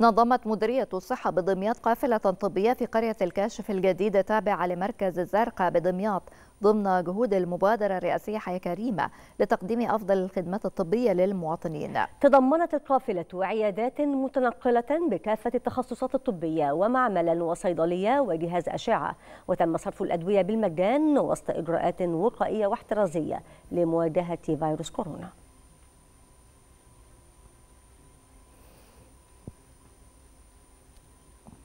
نظمت مديرية الصحة بدمياط قافلة طبية في قرية الكاشف الجديدة تابعة لمركز الزرقاء بدمياط ضمن جهود المبادرة الرئاسية حياة كريمة لتقديم أفضل الخدمات الطبية للمواطنين تضمنت القافلة عيادات متنقلة بكافة التخصصات الطبية ومعملا وصيدلية وجهاز أشعة وتم صرف الأدوية بالمجان وسط إجراءات وقائية واحترازية لمواجهة فيروس كورونا